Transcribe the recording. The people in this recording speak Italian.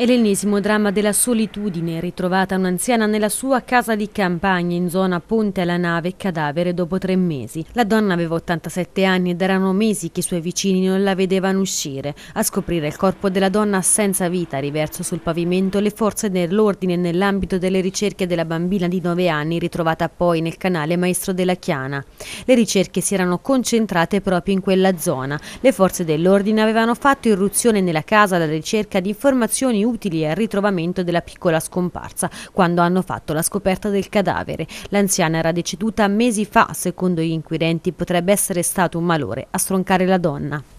È l'ennesimo dramma della solitudine ritrovata un'anziana nella sua casa di campagna in zona Ponte alla Nave, cadavere dopo tre mesi. La donna aveva 87 anni ed erano mesi che i suoi vicini non la vedevano uscire. A scoprire il corpo della donna senza vita riverso sul pavimento le forze dell'ordine nell'ambito delle ricerche della bambina di 9 anni ritrovata poi nel canale Maestro della Chiana. Le ricerche si erano concentrate proprio in quella zona. Le forze dell'ordine avevano fatto irruzione nella casa alla ricerca di informazioni utili al ritrovamento della piccola scomparsa quando hanno fatto la scoperta del cadavere. L'anziana era deceduta mesi fa, secondo gli inquirenti potrebbe essere stato un malore a stroncare la donna.